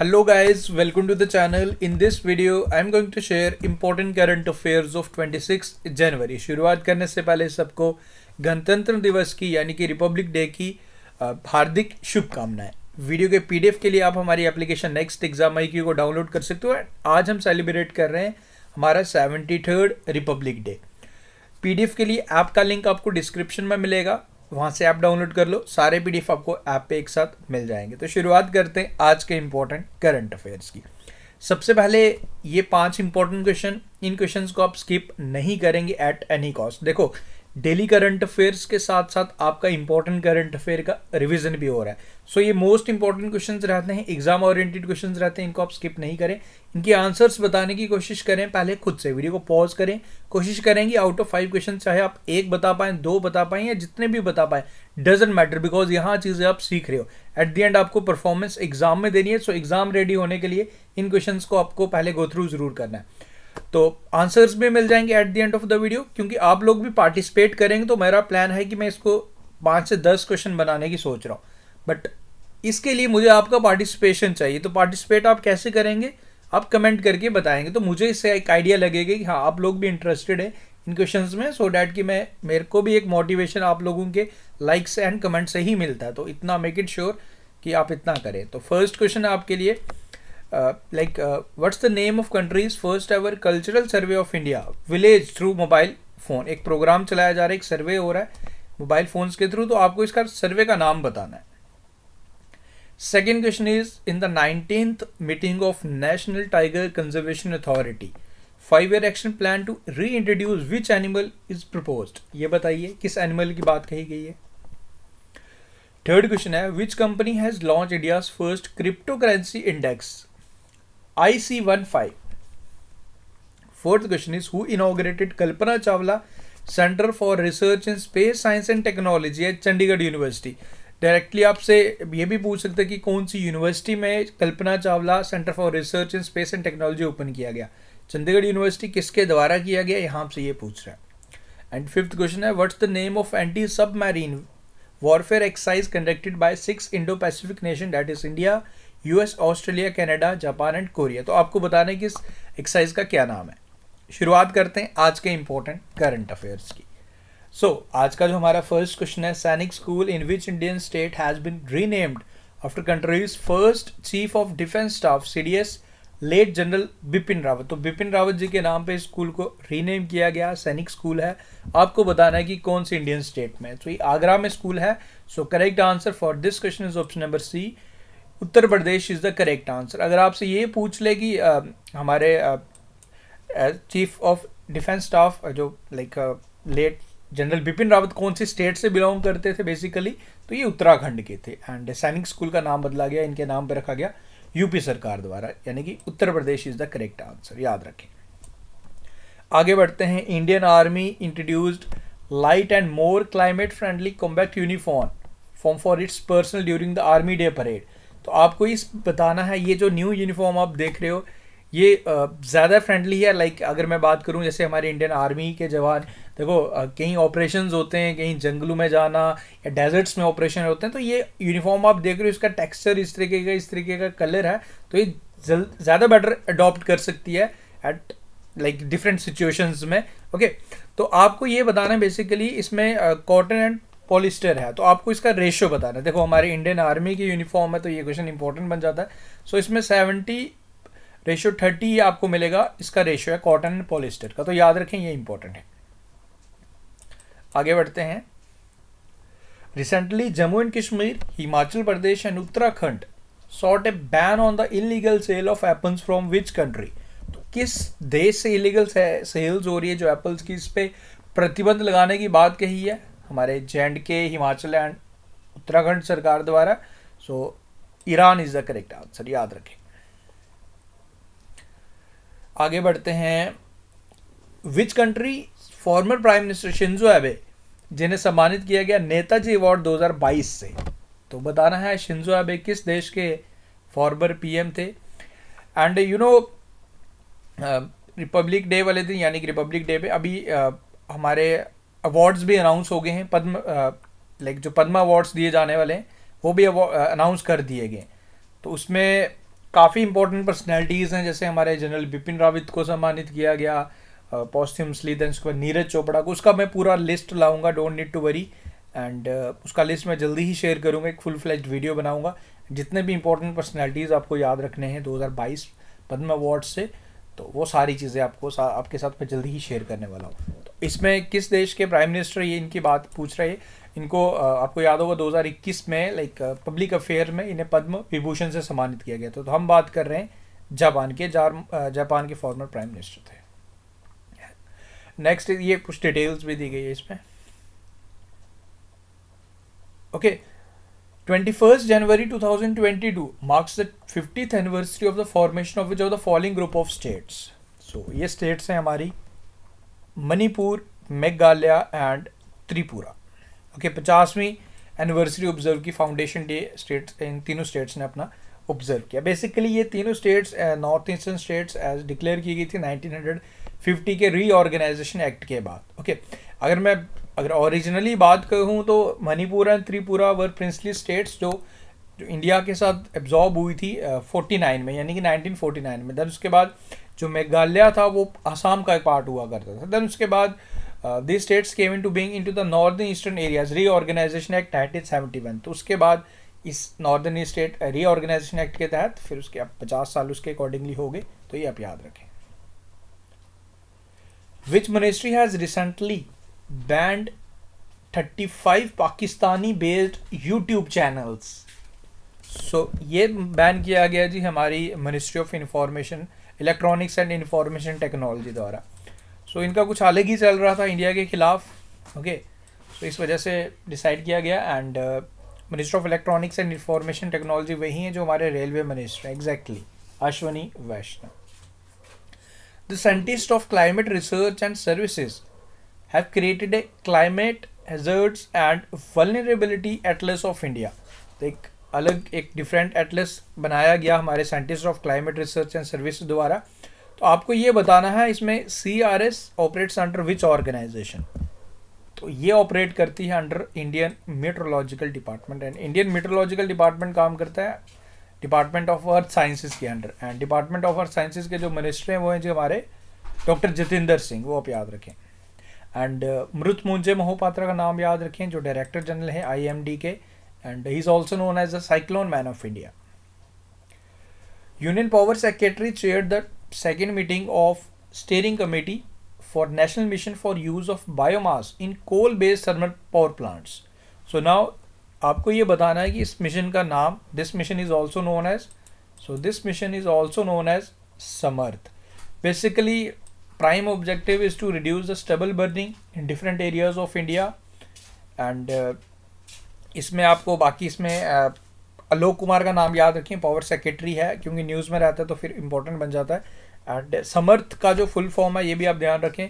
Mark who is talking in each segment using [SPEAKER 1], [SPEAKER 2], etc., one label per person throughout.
[SPEAKER 1] Hello guys, welcome to the channel. In this video, I am going to share important current affairs of 26 जनवरी शुरुआत करने से पहले सबको गणतंत्र दिवस की यानी कि रिपब्लिक डे की हार्दिक शुभकामनाएं वीडियो के पीडीएफ के लिए आप हमारी एप्लीकेशन नेक्स्ट एग्जाम आई को डाउनलोड कर सकते हो एंड आज हम सेलिब्रेट कर रहे हैं हमारा सेवेंटी रिपब्लिक डे पीडीएफ के लिए ऐप का लिंक आपको डिस्क्रिप्शन में मिलेगा वहाँ से ऐप डाउनलोड कर लो सारे पी आपको ऐप पे एक साथ मिल जाएंगे तो शुरुआत करते हैं आज के इम्पोर्टेंट करंट अफेयर्स की सबसे पहले ये पांच इंपॉर्टेंट क्वेश्चन इन क्वेश्चंस को आप स्किप नहीं करेंगे एट एनी कॉस्ट देखो डेली करंट अफेयर्स के साथ साथ आपका इंपॉर्टेंट करंट अफेयर का रिवीजन भी हो रहा है सो so, ये मोस्ट इंपॉर्टेंट क्वेश्चंस रहते हैं एग्जाम ओरिएंटेड क्वेश्चंस रहते हैं इनको आप स्किप नहीं करें इनके आंसर्स बताने की कोशिश करें पहले खुद से वीडियो को पॉज करें कोशिश करेंगे आउट ऑफ फाइव क्वेश्चन चाहे आप एक बता पाएं दो बता पाएं या जितने भी बता पाएं डजेंट मैटर बिकॉज यहाँ चीज़ें आप सीख रहे हो एट दी एंड आपको परफॉर्मेंस एग्जाम में देनी है सो एग्जाम रेडी होने के लिए इन क्वेश्चन को आपको पहले गो थ्रू जरूर करना है तो आंसर्स भी मिल जाएंगे at the end of the video क्योंकि आप लोग भी पार्टिसिपेट करेंगे तो मेरा प्लान है कि मैं इसको पाँच से दस क्वेश्चन बनाने की सोच रहा हूँ बट इसके लिए मुझे आपका पार्टिसिपेशन चाहिए तो पार्टिसिपेट आप कैसे करेंगे आप कमेंट करके बताएंगे तो मुझे इससे एक आइडिया लगेगा कि हाँ आप लोग भी इंटरेस्टेड हैं इन क्वेश्चन में सो so डैट कि मैं मेरे को भी एक मोटिवेशन आप लोगों के लाइक्स एंड कमेंट से ही मिलता है तो इतना मेक इट श्योर कि आप इतना करें तो फर्स्ट क्वेश्चन आपके लिए like uh, like uh, what's the name of country's first ever cultural survey of India village through mobile phone एक प्रोग्राम चलाया जा रहा है एक सर्वे हो रहा है मोबाइल फोन्स के थ्रू तो आपको इसका सर्वे का नाम बताना है second question is in the nineteenth meeting of national tiger conservation authority five year action plan to reintroduce which animal is propose ये बताइए किस एनिमल की बात कही गई है थर्ड क्वेश्चन है which company has launch India first crypto currency index IC15. Fourth question is Who inaugurated Kalpana Chawla Center for Research in Space Science and Technology at Chandigarh University? Directly आपसे ये भी पूछ सकते हैं कि कौन सी यूनिवर्सिटी में Kalpana Chawla centre for research in space and technology open किया गया चंडीगढ़ यूनिवर्सिटी किसके द्वारा किया गया यहाँ आपसे ये पूछ रहा है एंड फिफ्थ क्वेश्चन है what's the name of anti submarine warfare exercise conducted by six Indo-Pacific nation that is India, US Australia Canada Japan and Korea तो आपको बताना है कि इस एक्सरसाइज का क्या नाम है शुरुआत करते हैं आज के इंपॉर्टेंट करंट अफेयर्स की सो so, आज का जो हमारा फर्स्ट क्वेश्चन है Sainik school in which Indian state has been renamed after country's first chief of defence staff see late general Bipin Rawat तो बिपिन रावत जी के नाम पे स्कूल को रीनेम किया गया सैनिक स्कूल है आपको बताना है कि कौन से इंडियन स्टेट में तो ये आगरा में स्कूल है so correct answer for this question is option number C Uttar Pradesh is the correct answer अगर आपसे ये पूछ ले कि आ, हमारे चीफ ऑफ डिफेंस स्टाफ जो like late general Bipin Rawat कौन सी स्टेट से बिलोंग करते थे बेसिकली तो ये उत्तराखंड के थे एंड सैनिक स्कूल का नाम बदला गया इनके नाम पर रखा गया यूपी सरकार द्वारा यानी कि Uttar Pradesh is the correct answer याद रखें आगे बढ़ते हैं Indian army introduced light and more climate friendly combat uniform form for its personnel during the army day parade तो आपको इस बताना है ये जो न्यू यूनिफॉर्म आप देख रहे हो ये ज़्यादा फ्रेंडली है लाइक अगर मैं बात करूँ जैसे हमारे इंडियन आर्मी के जवान देखो कहीं ऑपरेशन होते हैं कहीं जंगलों में जाना या डेजर्ट्स में ऑपरेशन होते हैं तो ये यूनिफॉर्म आप देख रहे हो इसका टेक्सचर इस तरीके का इस तरीके का कलर है तो ये ज़्यादा बेटर अडॉप्ट कर सकती है एट लाइक डिफरेंट सिचुएशंस में ओके okay, तो आपको ये बताना है बेसिकली इसमें कॉटन एंड पॉलिस्टर है तो आपको इसका रेशियो बताना है देखो हमारे इंडियन आर्मी की यूनिफॉर्म है तो ये क्वेश्चन इंपॉर्टेंट बन जाता है सो so, इसमें सेवेंटी रेशियो थर्टी आपको मिलेगा इसका रेशियो है कॉटन एंड पॉलिस्टर का तो याद रखें ये इंपॉर्टेंट है आगे बढ़ते हैं recently Jammu and Kashmir Himachal Pradesh and Uttarakhand sought a ban on the illegal sale of apples from which country तो किस देश से इलीगल सेल्स हो रही है जो एप्पल्स की इस पर प्रतिबंध लगाने की बात कही है हमारे जे के हिमाचल एंड उत्तराखंड सरकार द्वारा so Iran is the correct answer याद रखें आगे बढ़ते हैं which country former prime minister Shinzo Abe जिन्हें सम्मानित किया गया नेताजी अवार्ड 2022 से तो बताना है शिंजो एबे किस देश के फॉर्मर पीएम थे and you know republic day वाले दिन यानी कि रिपब्लिक डे पे अभी uh, हमारे अवार्ड्स भी अनाउंस हो गए हैं पद्म लाइक जो पद्मा अवार्ड्स दिए जाने वाले हैं वो भी अनाउंस कर दिए गए तो उसमें काफ़ी इंपॉर्टेंट पर्सनैलिटीज़ हैं जैसे हमारे जनरल बिपिन रावत को सम्मानित किया गया पॉस्ट्यूमसली देन उसके बाद नीरज चोपड़ा को उसका मैं पूरा लिस्ट लाऊंगा don't need to worry and उसका लिस्ट मैं जल्दी ही शेयर करूंगा एक फुल फ्लैज वीडियो बनाऊंगा जितने भी इंपॉर्टेंट पर्सनैलिटीज़ आपको याद रखने हैं 2022 पद्म अवार्ड से तो वो सारी चीज़ें आपको सा, आपके साथ मैं जल्दी ही शेयर करने वाला हूँ इसमें किस देश के प्राइम मिनिस्टर ये इनकी बात पूछ रहे इनको आपको याद होगा 2021 में लाइक पब्लिक अफेयर में इन्हें पद्म विभूषण से सम्मानित किया गया था तो हम बात कर रहे हैं जापान के जापान के फॉर्मर प्राइम मिनिस्टर थे नेक्स्ट ये कुछ डिटेल्स भी दी गई है इसमें okay okay. 21st January 2022 marks the 50th anniversary of the formation of which of the following group of states. So ये states हैं हमारी मणिपुर मेघालय एंड त्रिपुरा ओके पचासवीं एनिवर्सरी ऑब्जर्व की फाउंडेशन डे स्टेट्स इन तीनों स्टेट्स ने अपना ऑब्जर्व किया बेसिकली ये तीनों states north eastern states as declare की गई थी 1950 के रीऑर्गेनाइजेशन एक्ट के बाद ओके okay. अगर मैं अगर ओरिजिनली बात कहूँ तो Manipur and Tripura were princely states जो जो इंडिया के साथ एब्जॉर्ब हुई थी फोर्टी uh, नाइन में यानी कि नाइनटीन नाइन में दैन उसके बाद जो मेघालय था वो आसाम का एक पार्ट हुआ करता था देन उसके बाद this states came into being into the northern eastern areas reorganisation act nineteen seventy one तो उसके बाद इस नॉर्दर्न स्टेट रीऑर्गेनाइजेशन एक्ट के तहत फिर उसके अब पचास साल उसके अकॉर्डिंगली हो गए तो ये आप याद रखें which ministry has recently banned five Pakistani based YouTube channels so ये बैन किया गया जी हमारी ministry of information electronics and information technology द्वारा सो so, इनका कुछ अलग ही चल रहा था इंडिया के खिलाफ ओके okay? सो so, इस वजह से डिसाइड किया गया and minister of electronics and information technology वही है जो हमारे रेलवे मिनिस्टर हैं exactly Ashwini Vaishnaw the scientist of climate research and services have created a climate and and vulnerability of India तो एक अलग एक डिफरेंट एटलस बनाया गया हमारे scientist of climate research and service द्वारा तो आपको ये बताना है इसमें C R S operates under which organisation तो ये ऑपरेट करती है under Indian meteorological department and Indian meteorological department काम करता है डिपार्टमेंट ऑफ अर्थ साइंसेज के under and department of earth sciences के जो मिनिस्टर हैं वो हैं जो हमारे डॉक्टर जितेंद्र सिंह वो आप याद रखें एंड मृत मुंजे महोपात्रा का नाम याद रखें जो डायरेक्टर जनरल हैं आई के and he is also known as the Cyclone Man of India. Union Power Secretary chaired the second meeting of Steering Committee for National Mission for Use of Biomass in Coal-Based Thermal Power Plants. So now आपको ये बताना है कि इस mission का नाम this mission is also known as so this mission is also known as Samarth basically prime objective is to reduce the stubble burning in different areas of India and इसमें आपको बाकी इसमें आलोक कुमार का नाम याद रखें पावर सेक्रेटरी है क्योंकि न्यूज़ में रहता है तो फिर इम्पोर्टेंट बन जाता है एंड समर्थ का जो फुल फॉर्म है ये भी आप ध्यान रखें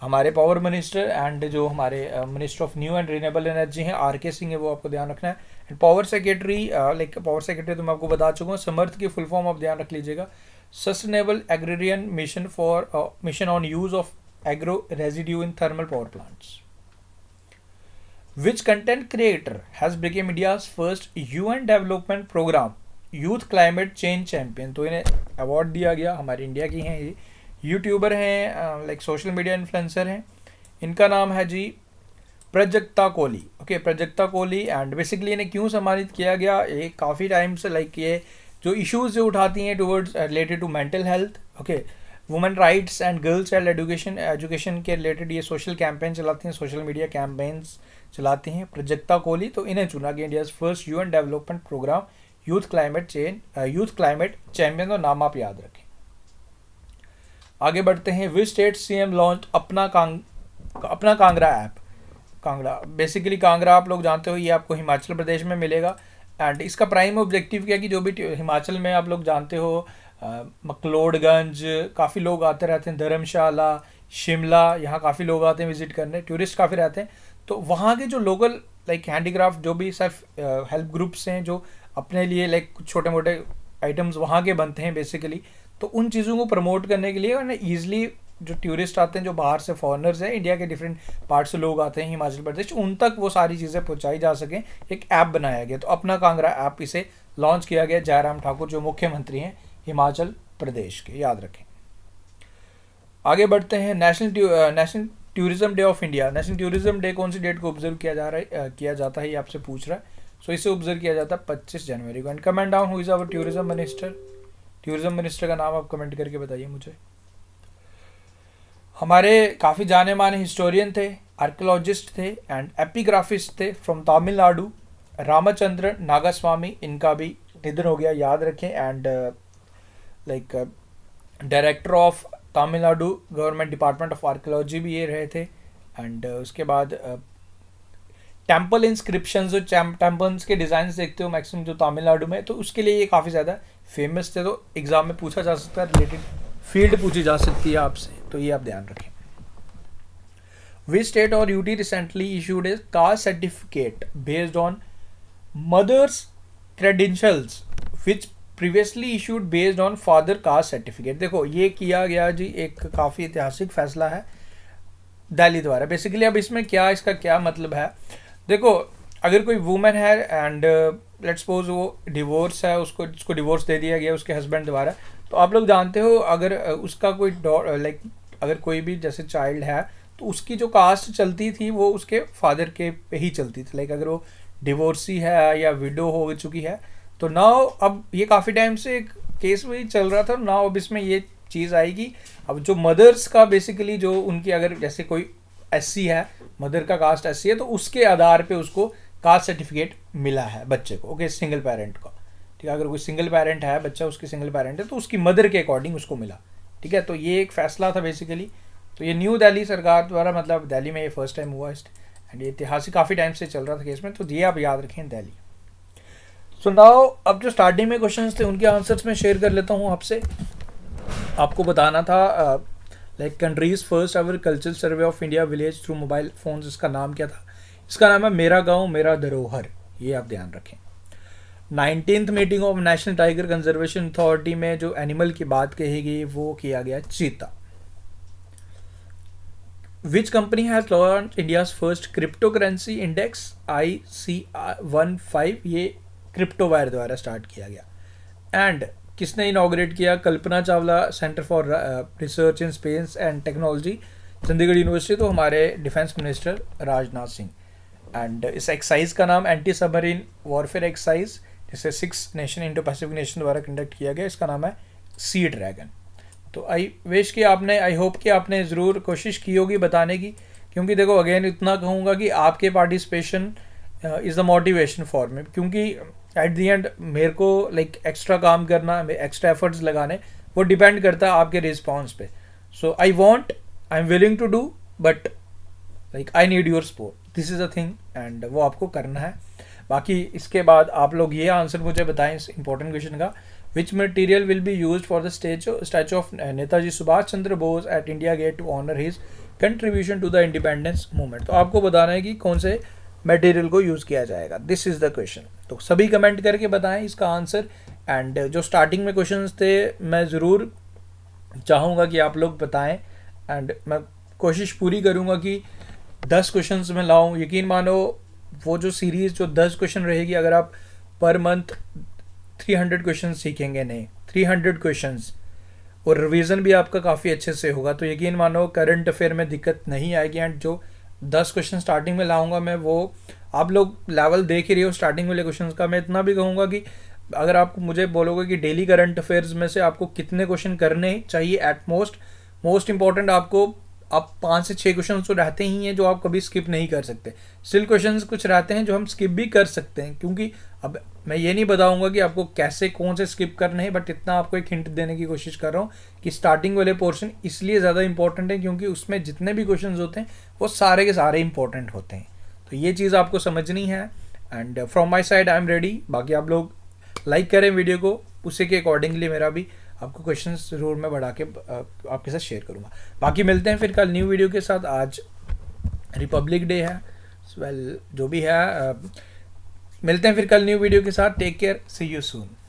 [SPEAKER 1] हमारे पावर मिनिस्टर एंड जो हमारे minister of new and renewable energy हैं आर के सिंह है वो आपको ध्यान रखना है and power secretary like power secretary तो मैं आपको बता चुका हूँ समर्थ की फुल फॉर्म आप ध्यान रख लीजिएगा sustainable agrarian mission for mission on use of agro residue in thermal power plants Which content creator has become India's first UN development programme youth climate change champion तो इन्हें अवार्ड दिया गया हमारे India की हैं ये यूट्यूबर हैं like social media influencer हैं इनका नाम है जी Prajakta Koli okay Prajakta Koli and basically इन्हें क्यों सम्मानित किया गया ये काफ़ी टाइम से लाइक ये जो इश्यूज जो उठाती हैं towards related to mental health okay women rights and girls child education education के रिलेटेड ये सोशल कैंपेन चलाती हैं सोशल मीडिया कैंपेन्स चलाती हैं प्रजक्ता कोहली तो इन्हें चुना गया India first UN development programme youth climate change youth climate champion और नाम आप याद रखें आगे बढ़ते हैं विच स्टेट एम लॉन्च अपना कांग अपना कांगड़ा ऐप कांगड़ा बेसिकली कांगड़ा आप लोग जानते हो ये आपको हिमाचल प्रदेश में मिलेगा एंड इसका प्राइम ऑब्जेक्टिव क्या कि जो भी हिमाचल में आप लोग जानते हो मकलोडगंज काफ़ी लोग आते रहते हैं धर्मशाला शिमला यहाँ काफ़ी लोग आते हैं विजिट करने टूरिस्ट काफ़ी रहते हैं तो वहाँ के जो लोकल लाइक हैंडीक्राफ्ट जो भी सेल्फ हेल्प ग्रुप्स हैं जो अपने लिए लाइक कुछ छोटे मोटे आइटम्स वहाँ के बनते हैं बेसिकली तो उन चीज़ों को प्रमोट करने के लिए ना ईजिली जो टूरिस्ट आते हैं जो बाहर से फॉरनर्स हैं इंडिया के डिफरेंट पार्ट से लोग आते हैं हिमाचल प्रदेश उन तक वो सारी चीज़ें पहुँचाई जा सकें एक ऐप बनाया गया तो अपना कांगड़ा ऐप इसे लॉन्च किया गया जयराम ठाकुर जो मुख्यमंत्री हैं हिमाचल प्रदेश के याद रखें आगे बढ़ते हैं national national uh, tourism day of India national tourism day कौन सी डेट को ऑब्जर्व किया जा रहा है किया जाता है ये आपसे पूछ रहा है सो so, इसे ऑब्जर्व किया जाता है पच्चीस जनवरी को एंड कमेंट डाउन हुई our tourism minister tourism minister का नाम आप कमेंट करके बताइए मुझे हमारे काफ़ी जाने माने हिस्टोरियन थे आर्कोलॉजिस्ट थे एंड एपिग्राफिस्ट थे फ्रॉम तमिलनाडु रामचंद्र नागास्वामी इनका भी निधन हो गया याद रखें and like director of Tamil Nadu government department of archaeology भी ये रहे थे एंड uh, उसके बाद uh, टेम्पल इंस्क्रिप्शन जो टेम्पल्स के डिज़ाइन देखते हो मैक्सिमम जो तमिलनाडु में तो उसके लिए ये काफ़ी ज़्यादा फेमस थे तो एग्ज़ाम में पूछा जा सकता है रिलेटेड फील्ड पूछी जा सकती है आपसे तो ये आप ध्यान रखें वी स्टेट और UT recently issued is caste certificate based on mother's credentials which previously issued based on father caste certificate देखो ये किया गया जी एक काफ़ी ऐतिहासिक फैसला है दिल्ली द्वारा बेसिकली अब इसमें क्या इसका क्या मतलब है देखो अगर कोई वूमेन है एंड लेट सपोज वो डिवोर्स है उसको उसको डिवोर्स दे दिया गया उसके हस्बैंड द्वारा तो आप लोग जानते हो अगर uh, उसका कोई लाइक uh, अगर कोई भी जैसे चाइल्ड है तो उसकी जो कास्ट चलती थी वो उसके फादर के पे ही चलती थी लाइक अगर वो डिवोर्सी है या विडो हो चुकी है तो नाव अब ये काफ़ी टाइम से एक केस में चल रहा था नाव अब इसमें ये चीज़ आएगी अब जो मदर्स का बेसिकली जो उनकी अगर जैसे कोई एस है मदर का कास्ट एस है तो उसके आधार पर उसको कास्ट सर्टिफिकेट मिला है बच्चे को ओके सिंगल पेरेंट का ठीक है अगर कोई सिंगल पेरेंट है बच्चा उसकी सिंगल पेरेंट है तो उसकी मदर के अकॉर्डिंग उसको मिला ठीक है तो ये एक फैसला था बेसिकली तो ये न्यू दिल्ली सरकार द्वारा मतलब दिल्ली में ये फर्स्ट टाइम हुआ एंड ये ऐतिहासिक काफ़ी टाइम से चल रहा था केस में तो ये आप याद रखें दिल्ली सो so नाउ अब जो स्टार्टिंग में क्वेश्चन थे उनके आंसर्स में शेयर कर लेता हूँ आपसे आपको बताना था like country's first ever cultural survey of India village through mobile phone इसका नाम क्या था इसका नाम है मेरा गाँव मेरा धरोहर ये आप ध्यान रखें nineteenth meeting of national tiger conservation authority में जो एनिमल की बात कही गई वो किया गया चीता which company has launch India first crypto currency index I C one five ये क्रिप्टो वायर द्वारा स्टार्ट किया गया एंड किसने इनाग्रेट किया Kalpana Chawla centre for research in space and technology Chandigarh university तो हमारे defence minister Rajnath Singh and इस एक्साइज का नाम एंटी सबमरीन वॉरफेयर एक्साइज जिसे six nation Indo Pacific nation द्वारा कंडक्ट किया गया इसका नाम है सी ड्रैगन तो आई विश कि आपने आई होप कि आपने ज़रूर कोशिश की होगी बताने की क्योंकि देखो अगेन इतना कहूँगा कि आपके participation is the motivation for me क्योंकि एट दी एंड मेरे को लाइक like, एक्स्ट्रा काम करना एक्स्ट्रा एफर्ट्स लगाने वो डिपेंड करता है आपके रिस्पॉन्स पे so I want I am willing to do but like I need your support this is a thing and वो आपको करना है बाकी इसके बाद आप लोग ये आंसर मुझे बताएं इस इंपॉर्टेंट क्वेश्चन का which material will be use for the statue statue of Netaji Subhash Chandra Bose at India gate to honour his contribution to the independence movement तो आपको बताना है कि कौन से मटेरियल को यूज़ किया जाएगा दिस इज़ द क्वेश्चन तो सभी कमेंट करके बताएं इसका आंसर एंड जो स्टार्टिंग में क्वेश्चन थे मैं ज़रूर चाहूँगा कि आप लोग बताएं एंड मैं कोशिश पूरी करूँगा कि दस क्वेश्चन में लाऊँ यकीन मानो वो जो सीरीज़ जो दस क्वेश्चन रहेगी अगर आप per month three hundred question सीखेंगे नहीं थ्री हंड्रेड क्वेश्चन और रिवीजन भी आपका काफ़ी अच्छे से होगा तो यकीन मानो करंट अफेयर में दिक्कत नहीं आएगी एंड जो दस क्वेश्चन स्टार्टिंग में लाऊंगा मैं वो आप लोग लेवल देख ही रहे हो स्टार्टिंग वाले क्वेश्चन का मैं इतना भी कहूँगा कि अगर आप मुझे बोलोगे कि डेली करंट अफेयर्स में से आपको कितने क्वेश्चन करने चाहिए एट मोस्ट मोस्ट इंपॉर्टेंट आपको अब पाँच से छः क्वेश्चन तो रहते ही हैं जो आप कभी स्किप नहीं कर सकते स्टिल क्वेश्चन कुछ रहते हैं जो हम स्किप भी कर सकते हैं क्योंकि अब मैं ये नहीं बताऊंगा कि आपको कैसे कौन से स्किप करने हैं बट इतना आपको एक हिंट देने की कोशिश कर रहा हूँ कि स्टार्टिंग वाले पोर्शन इसलिए ज़्यादा इंपॉर्टेंट है क्योंकि उसमें जितने भी क्वेश्चन होते हैं वो सारे के सारे इंपॉर्टेंट होते हैं तो ये चीज़ आपको समझनी है and from my side I am ready बाकी आप लोग लाइक करें वीडियो को उसी के अकॉर्डिंगली मेरा भी आपको क्वेश्चन ज़रूर मैं बढ़ा के आपके साथ शेयर करूँगा बाकी मिलते हैं फिर कल न्यू वीडियो के साथ आज रिपब्लिक डे है वेल जो भी है मिलते हैं फिर कल न्यू वीडियो के साथ take care see you soon